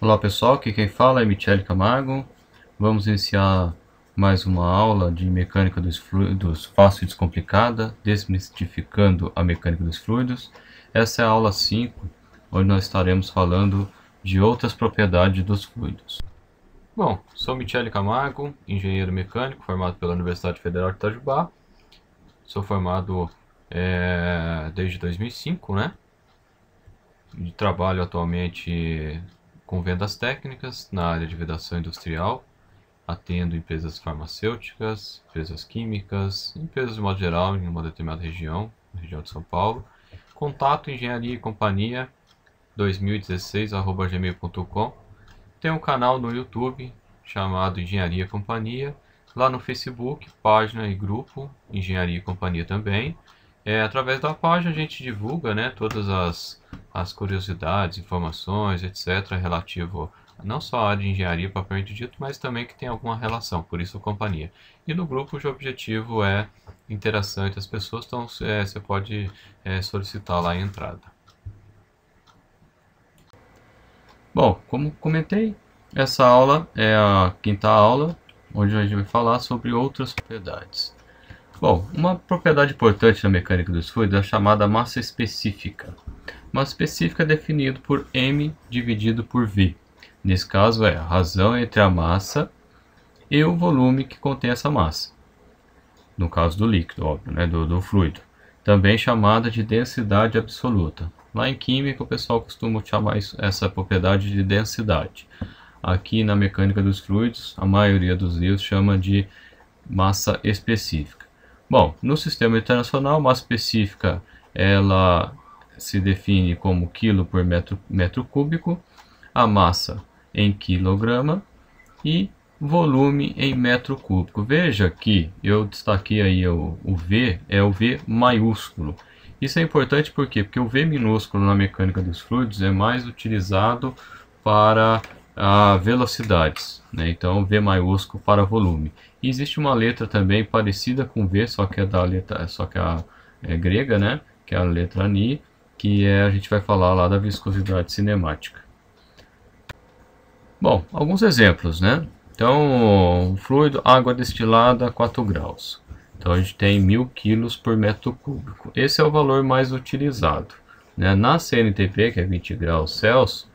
Olá pessoal, aqui quem fala é Michele Camargo. Vamos iniciar mais uma aula de mecânica dos fluidos fácil e descomplicada, desmistificando a mecânica dos fluidos. Essa é a aula 5, onde nós estaremos falando de outras propriedades dos fluidos. Bom, sou Michele Camargo, engenheiro mecânico formado pela Universidade Federal de Itajubá. Sou formado é, desde 2005, né? De trabalho atualmente com vendas técnicas na área de vedação industrial, atendo empresas farmacêuticas, empresas químicas, empresas de modo geral em uma determinada região, na região de São Paulo. Contato engenharia e companhia 2016@gmail.com. Tem um canal no YouTube chamado Engenharia e Companhia, lá no Facebook, página e grupo Engenharia e Companhia também é, através da página a gente divulga né, todas as, as curiosidades, informações, etc., relativo não só à área de engenharia propriamente dito, mas também que tem alguma relação, por isso a companhia. E no grupo o objetivo é interação entre as pessoas, então é, você pode é, solicitar lá a entrada. Bom, como comentei, essa aula é a quinta aula, onde a gente vai falar sobre outras propriedades. Bom, uma propriedade importante na mecânica dos fluidos é a chamada massa específica. Massa específica é definida por m dividido por v. Nesse caso é a razão entre a massa e o volume que contém essa massa. No caso do líquido, óbvio, né? do, do fluido. Também chamada de densidade absoluta. Lá em química o pessoal costuma chamar isso, essa propriedade de densidade. Aqui na mecânica dos fluidos, a maioria dos livros chama de massa específica. Bom, no sistema internacional, massa específica ela se define como quilo por metro, metro cúbico, a massa em quilograma e volume em metro cúbico. Veja que eu destaquei aí o, o V, é o V maiúsculo. Isso é importante por quê? Porque o V minúsculo na mecânica dos fluidos é mais utilizado para a velocidades, né? então V maiúsculo para volume. E existe uma letra também parecida com V, só que é da letra, só que a é grega, né? que é a letra Ni, que é, a gente vai falar lá da viscosidade cinemática. Bom, alguns exemplos, né? Então, fluido, água destilada, 4 graus. Então, a gente tem 1.000 quilos por metro cúbico. Esse é o valor mais utilizado. Né? Na CNTP, que é 20 graus Celsius,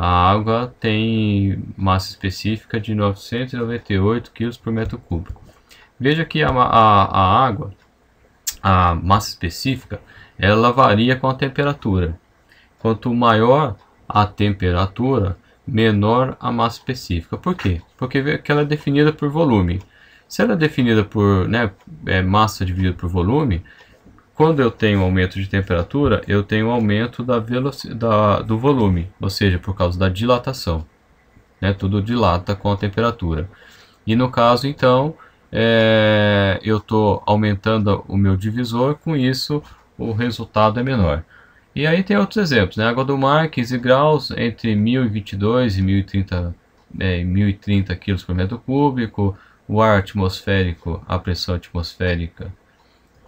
a água tem massa específica de 998 kg por metro cúbico. Veja que a, a, a água, a massa específica, ela varia com a temperatura. Quanto maior a temperatura, menor a massa específica. Por quê? Porque ela é definida por volume. Se ela é definida por né, é massa dividida por volume, quando eu tenho aumento de temperatura, eu tenho aumento da da, do volume, ou seja, por causa da dilatação. Né? Tudo dilata com a temperatura. E no caso, então, é, eu estou aumentando o meu divisor, com isso o resultado é menor. E aí tem outros exemplos, né? água do mar, 15 graus, entre 1022 e 1030, é, 1030 kg por metro cúbico, o ar atmosférico, a pressão atmosférica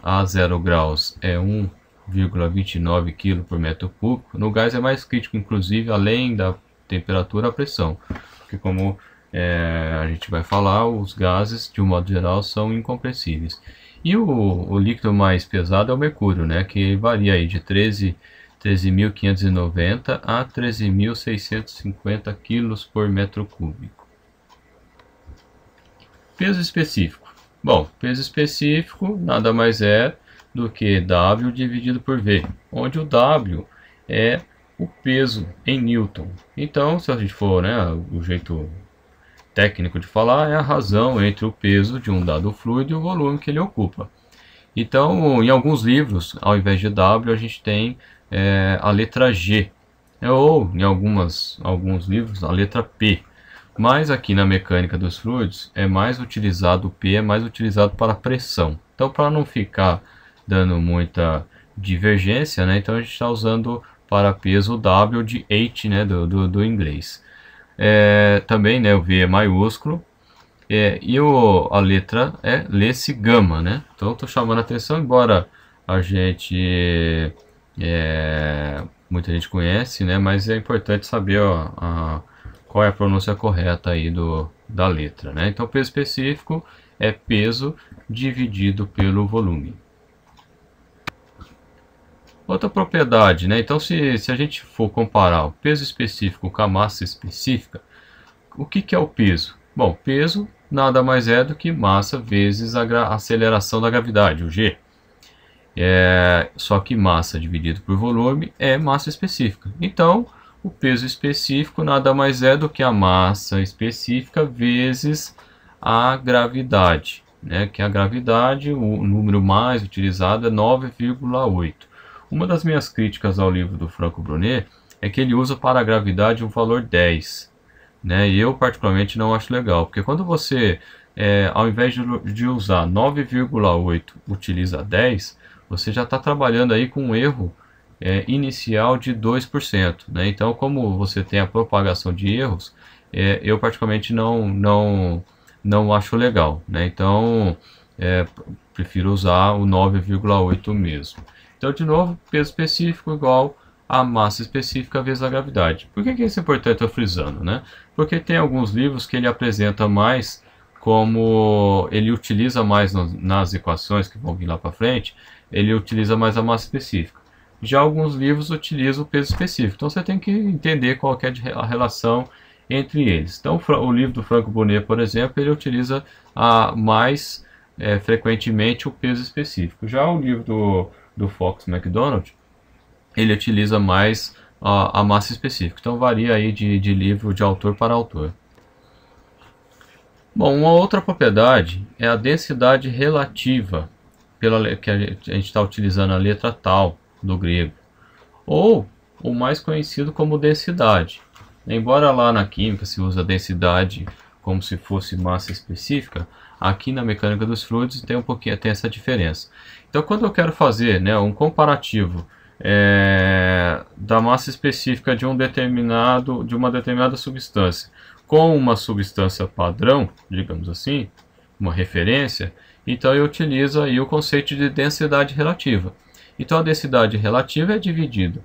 a 0 graus é 1,29 kg por metro cúbico, no gás é mais crítico, inclusive além da temperatura, a pressão, porque como é, a gente vai falar, os gases de um modo geral são incompressíveis. E o, o líquido mais pesado é o mercúrio, né, que varia aí de 13 13.590 a 13.650 kg por metro cúbico. Peso específico. Bom, peso específico nada mais é do que W dividido por V, onde o W é o peso em Newton. Então, se a gente for né, o jeito técnico de falar, é a razão entre o peso de um dado fluido e o volume que ele ocupa. Então, em alguns livros, ao invés de W, a gente tem é, a letra G, né, ou em algumas, alguns livros, a letra P. Mas aqui na mecânica dos fluidos é mais utilizado o P, é mais utilizado para pressão. Então para não ficar dando muita divergência, né, então a gente está usando para peso o W de H né, do, do, do inglês. É, também né, o V é maiúsculo é, e o, a letra é lê-se gama. Né? Então estou chamando a atenção, embora a gente é, muita gente conhece, né? Mas é importante saber ó, a, qual é a pronúncia correta aí do, da letra. Né? Então, peso específico é peso dividido pelo volume. Outra propriedade, né? então se, se a gente for comparar o peso específico com a massa específica, o que, que é o peso? Bom, peso nada mais é do que massa vezes a aceleração da gravidade, o g. É, só que massa dividido por volume é massa específica. Então, o peso específico nada mais é do que a massa específica vezes a gravidade, né? que a gravidade, o número mais utilizado é 9,8. Uma das minhas críticas ao livro do Franco Brunet é que ele usa para a gravidade o um valor 10. Né? E eu particularmente não acho legal, porque quando você, é, ao invés de, de usar 9,8, utiliza 10, você já está trabalhando aí com um erro é, inicial de 2%. Né? Então, como você tem a propagação de erros, é, eu particularmente não, não, não acho legal. Né? Então, é, prefiro usar o 9,8 mesmo. Então, de novo, peso específico igual a massa específica vezes a gravidade. Por que, que isso é importante eu frisando? Né? Porque tem alguns livros que ele apresenta mais como ele utiliza mais nas equações que vão vir lá para frente, ele utiliza mais a massa específica. Já alguns livros utilizam o peso específico. Então você tem que entender qual é a relação entre eles. Então o livro do Franco Bonet, por exemplo, ele utiliza a, ah, mais é, frequentemente o peso específico. Já o livro do, do Fox McDonald ele utiliza mais a, a, massa específica. Então varia aí de, de livro de autor para autor. Bom, uma outra propriedade é a densidade relativa, pela, que a gente está utilizando a letra tal do grego, ou o mais conhecido como densidade. Embora lá na química se usa densidade como se fosse massa específica, aqui na mecânica dos fluidos tem um pouquinho tem essa diferença. Então, quando eu quero fazer né, um comparativo é, da massa específica de um determinado de uma determinada substância com uma substância padrão, digamos assim, uma referência, então eu utilizo aí o conceito de densidade relativa. Então a densidade relativa é dividido,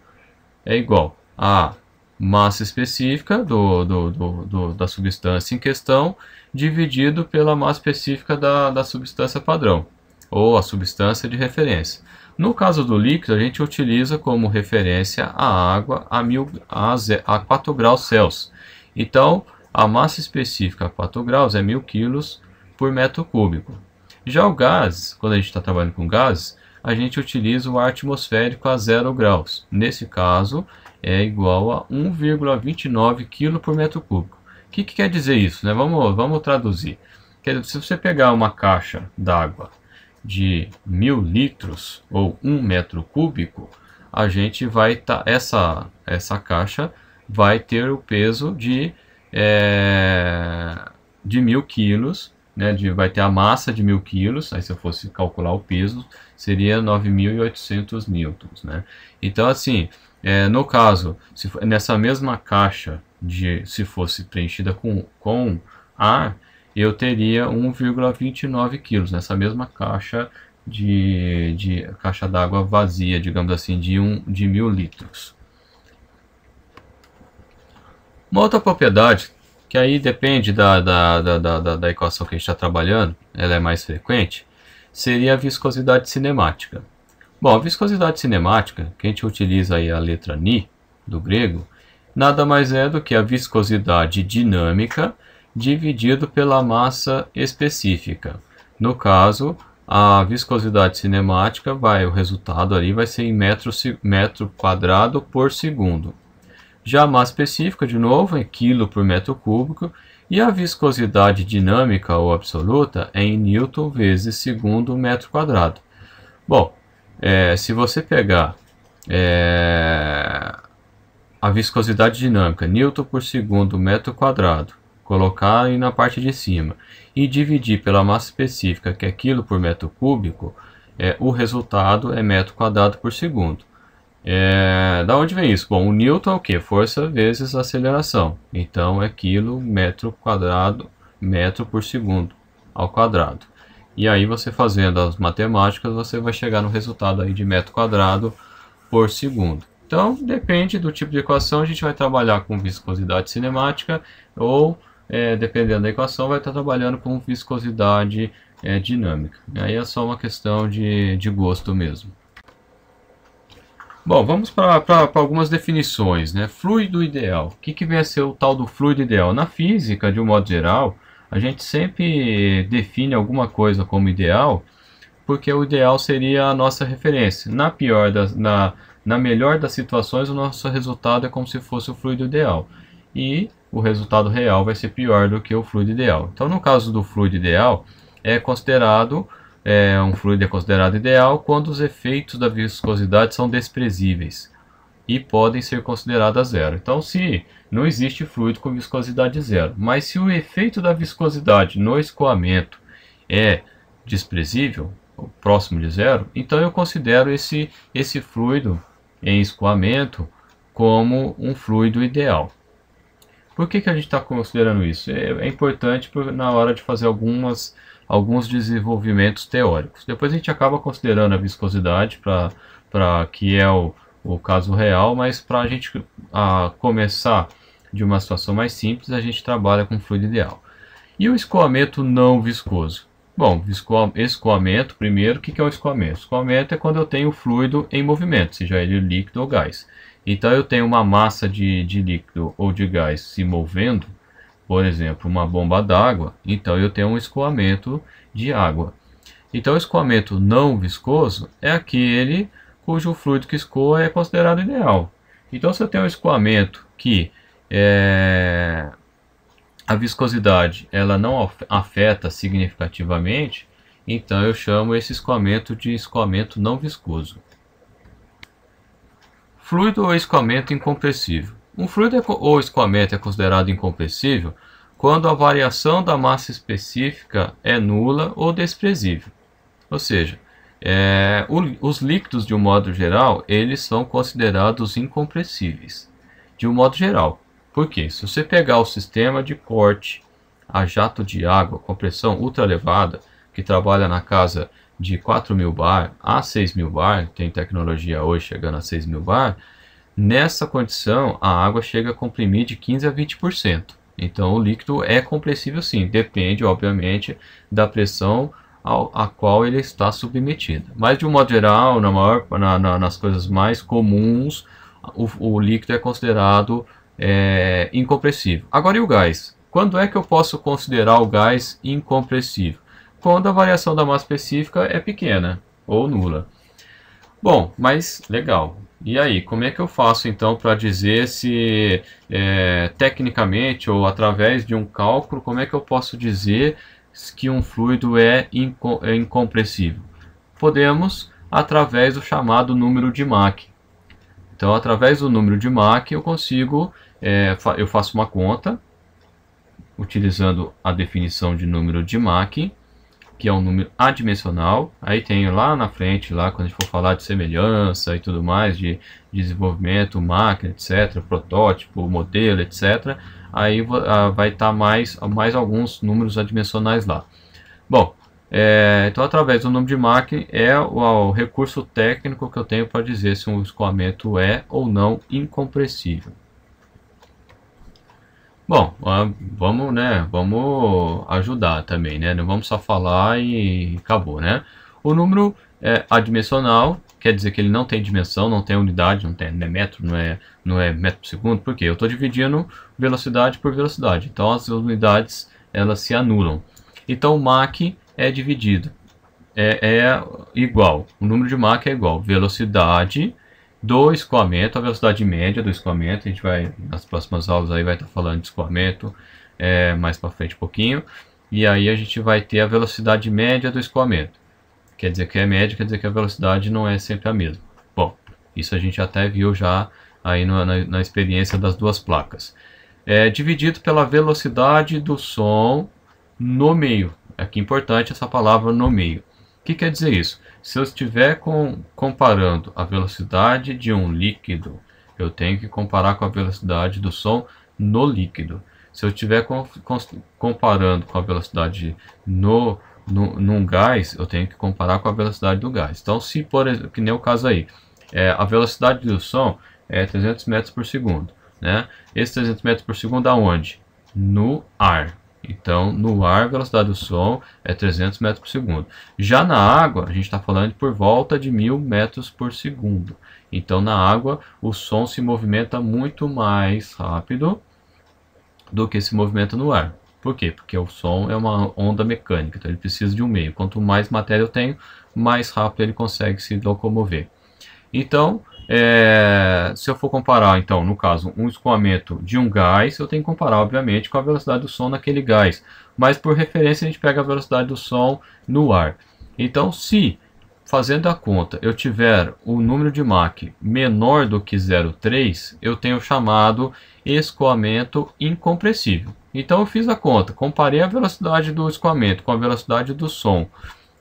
é igual a massa específica do, do, do, da substância em questão dividido pela massa específica da, da substância padrão, ou a substância de referência. No caso do líquido, a gente utiliza como referência a água a, mil, a, a 4 graus Celsius. Então, a massa específica a 4 graus é 1.000 kg por metro cúbico. Já o gás, quando a gente está trabalhando com gases, a gente utiliza o ar atmosférico a zero graus. Nesse caso, é igual a 1,29 kg por metro cúbico. O que, que, quer dizer isso? Né? Vamos, vamos traduzir. Quer dizer, se você pegar uma caixa d'água de mil litros ou um metro cúbico, a gente vai tá, essa, essa caixa vai ter o peso de, é, de mil quilos né, de, vai ter a massa de mil quilos, aí se eu fosse calcular o peso, seria 9.800 newtons, né? Então, assim, é, no caso, se, nessa mesma caixa, de se fosse preenchida com, com ar, eu teria 1,29 quilos nessa mesma caixa de, de caixa d'água vazia, digamos assim, de, um, de mil litros. Uma outra propriedade que aí depende da, da, da, da, da equação que a gente está trabalhando, ela é mais frequente, seria a viscosidade cinemática. Bom, a viscosidade cinemática, que a gente utiliza aí a letra Ni, do grego, nada mais é do que a viscosidade dinâmica dividido pela massa específica. No caso, a viscosidade cinemática vai, o resultado ali vai ser em metro, metro quadrado por segundo. Já a massa específica, de novo, é quilo por metro cúbico e a viscosidade dinâmica ou absoluta é em newton vezes segundo metro quadrado. Bom, é, se você pegar é, a viscosidade dinâmica, newton por segundo metro quadrado, colocar aí na parte de cima e dividir pela massa específica, que é quilo por metro cúbico, é, o resultado é metro quadrado por segundo. É, da onde vem isso? Bom, o Newton é o que? Força vezes aceleração. Então é quilo metro quadrado, metro por segundo ao quadrado. E aí você fazendo as matemáticas, você vai chegar no resultado aí de metro quadrado por segundo. Então, depende do tipo de equação, a gente vai trabalhar com viscosidade cinemática ou, é, dependendo da equação, vai estar trabalhando com viscosidade é, dinâmica. E aí é só uma questão de, de gosto mesmo. Bom, vamos para algumas definições. Né? Fluido ideal. O que, que vem a ser o tal do fluido ideal? Na física, de um modo geral, a gente sempre define alguma coisa como ideal, porque o ideal seria a nossa referência. Na pior das, na, na melhor das situações, o nosso resultado é como se fosse o fluido ideal. E o resultado real vai ser pior do que o fluido ideal. Então, no caso do fluido ideal, é considerado é, um fluido é considerado ideal quando os efeitos da viscosidade são desprezíveis e podem ser consideradas zero. Então, se não existe fluido com viscosidade zero, mas se o efeito da viscosidade no escoamento é desprezível, próximo de zero, então eu considero esse, esse fluido em escoamento como um fluido ideal. Por que, que a gente está considerando isso? É, é importante na hora de fazer algumas alguns desenvolvimentos teóricos. Depois a gente acaba considerando a viscosidade, para que é o, o caso real, mas para a gente a, começar de uma situação mais simples, a gente trabalha com fluido ideal. E o escoamento não viscoso? Bom, escoamento, primeiro, o que, que é o escoamento? Escoamento é quando eu tenho fluido em movimento, seja ele líquido ou gás. Então eu tenho uma massa de, de líquido ou de gás se movendo, por exemplo, uma bomba d'água, então eu tenho um escoamento de água. Então, o escoamento não viscoso é aquele cujo fluido que escoa é considerado ideal. Então, se eu tenho um escoamento que é, a viscosidade ela não afeta significativamente, então eu chamo esse escoamento de escoamento não viscoso. Fluido ou escoamento incompressível. Um fluido ou escoamento é considerado incompressível quando a variação da massa específica é nula ou desprezível. Ou seja, é, o, os líquidos, de um modo geral, eles são considerados incompressíveis. De um modo geral. Porque se você pegar o sistema de corte a jato de água, compressão ultra elevada, que trabalha na casa de 4.000 bar a 6.000 bar, tem tecnologia hoje chegando a 6.000 bar, Nessa condição, a água chega a comprimir de 15 a 20%. Então, o líquido é compressível sim, depende, obviamente, da pressão ao, a qual ele está submetido. Mas, de um modo geral, na maior, na, na, nas coisas mais comuns, o, o líquido é considerado é, incompressível. Agora, e o gás? Quando é que eu posso considerar o gás incompressível? Quando a variação da massa específica é pequena ou nula. Bom, mas legal. E aí, como é que eu faço então para dizer se é, tecnicamente ou através de um cálculo, como é que eu posso dizer que um fluido é, inco é incompressível? Podemos através do chamado número de Mach. Então, através do número de Mach, eu consigo, é, fa eu faço uma conta utilizando a definição de número de Mach que é um número adimensional. Aí tem lá na frente, lá quando a gente for falar de semelhança e tudo mais, de desenvolvimento, máquina, etc., protótipo, modelo, etc., aí uh, vai estar tá mais, mais alguns números adimensionais lá. Bom, é, então através do número de máquina é o, o recurso técnico que eu tenho para dizer se um escoamento é ou não incompressível. Bom, ah, vamos, né, vamos ajudar também, né? Não vamos só falar e acabou, né? O número é adimensional, quer dizer que ele não tem dimensão, não tem unidade, não, tem, não é metro, não é, não é metro por segundo, porque eu estou dividindo velocidade por velocidade, então as unidades elas se anulam. Então o Mach é dividido, é, é igual, o número de Mach é igual, velocidade do escoamento, a velocidade média do escoamento. A gente vai, nas próximas aulas aí vai estar tá falando de escoamento é, mais para frente um pouquinho. E aí a gente vai ter a velocidade média do escoamento. Quer dizer que é média, quer dizer que a velocidade não é sempre a mesma. Bom, isso a gente até viu já aí na, na, experiência das duas placas. É dividido pela velocidade do som no meio. Aqui é importante essa palavra no meio. O que quer dizer isso? Se eu estiver com, comparando a velocidade de um líquido, eu tenho que comparar com a velocidade do som no líquido. Se eu estiver com, com, comparando com a velocidade no, no, num gás, eu tenho que comparar com a velocidade do gás. Então, se por exemplo, que nem o caso aí, é, a velocidade do som é 300 metros por segundo. Né? Esse 300 metros por segundo aonde? No ar. Então, no ar, a velocidade do som é 300 metros por segundo. Já na água, a gente está falando por volta de 1000 metros por segundo. Então, na água, o som se movimenta muito mais rápido do que se movimenta no ar. Por quê? Porque o som é uma onda mecânica, então ele precisa de um meio. Quanto mais matéria eu tenho, mais rápido ele consegue se locomover. Então, é, se eu for comparar, então, no caso, um escoamento de um gás, eu tenho que comparar, obviamente, com a velocidade do som naquele gás. Mas, por referência, a gente pega a velocidade do som no ar. Então, se, fazendo a conta, eu tiver o número de Mach menor do que 0,3, eu tenho chamado escoamento incompressível. Então, eu fiz a conta, comparei a velocidade do escoamento com a velocidade do som.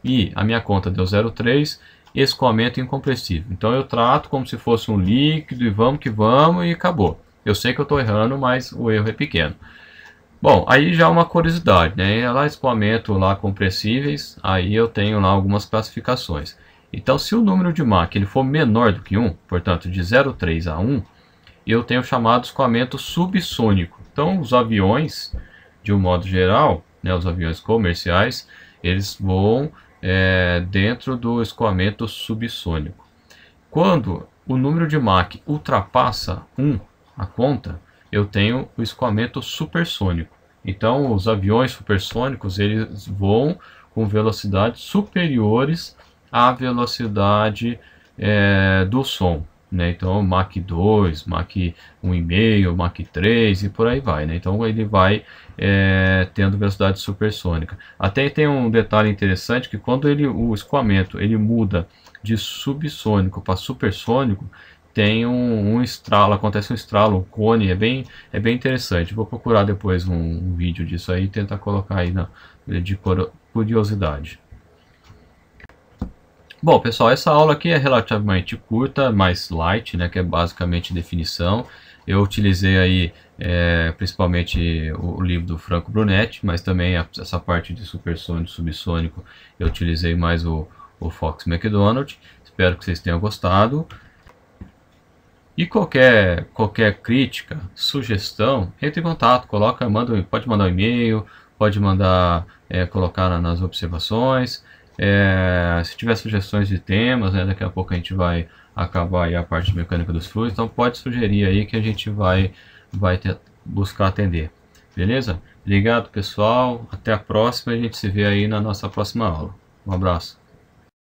E a minha conta deu 0,3 Escoamento incompressível. Então eu trato como se fosse um líquido e vamos que vamos e acabou. Eu sei que eu estou errando, mas o erro é pequeno. Bom, aí já uma curiosidade, né? Lá escoamento lá compressíveis, aí eu tenho lá algumas classificações. Então, se o número de Mach ele for menor do que 1, portanto de 0,3 a 1, eu tenho o chamado escoamento subsônico. Então, os aviões, de um modo geral, né, os aviões comerciais, eles voam é, dentro do escoamento subsônico. Quando o número de Mach ultrapassa 1, a conta, eu tenho o escoamento supersônico. Então, os aviões supersônicos eles voam com velocidades superiores à velocidade é, do som né? Então Mach 2, Mach 1,5, Mach 3 e por aí vai, né? Então ele vai é, tendo velocidade supersônica. Até tem um detalhe interessante que quando ele, o escoamento ele muda de subsônico para supersônico, tem um, um, estralo, acontece um estralo, um cone, é bem, é bem interessante. Vou procurar depois um, um vídeo disso aí e tentar colocar aí na, de curiosidade. Bom, pessoal, essa aula aqui é relativamente curta, mais light, né, que é basicamente definição. Eu utilizei aí é, principalmente o livro do Franco Brunetti, mas também a, essa parte de supersônico e subsônico eu utilizei mais o, o Fox McDonald. Espero que vocês tenham gostado. E qualquer, qualquer crítica, sugestão, entre em contato, coloca, manda, pode mandar um e-mail, pode mandar é, colocar nas observações. É, se tiver sugestões de temas, né, daqui a pouco a gente vai acabar a parte de mecânica dos fluidos, então pode sugerir aí que a gente vai, vai ter, buscar atender. Beleza? Obrigado pessoal, até a próxima, a gente se vê aí na nossa próxima aula. Um abraço.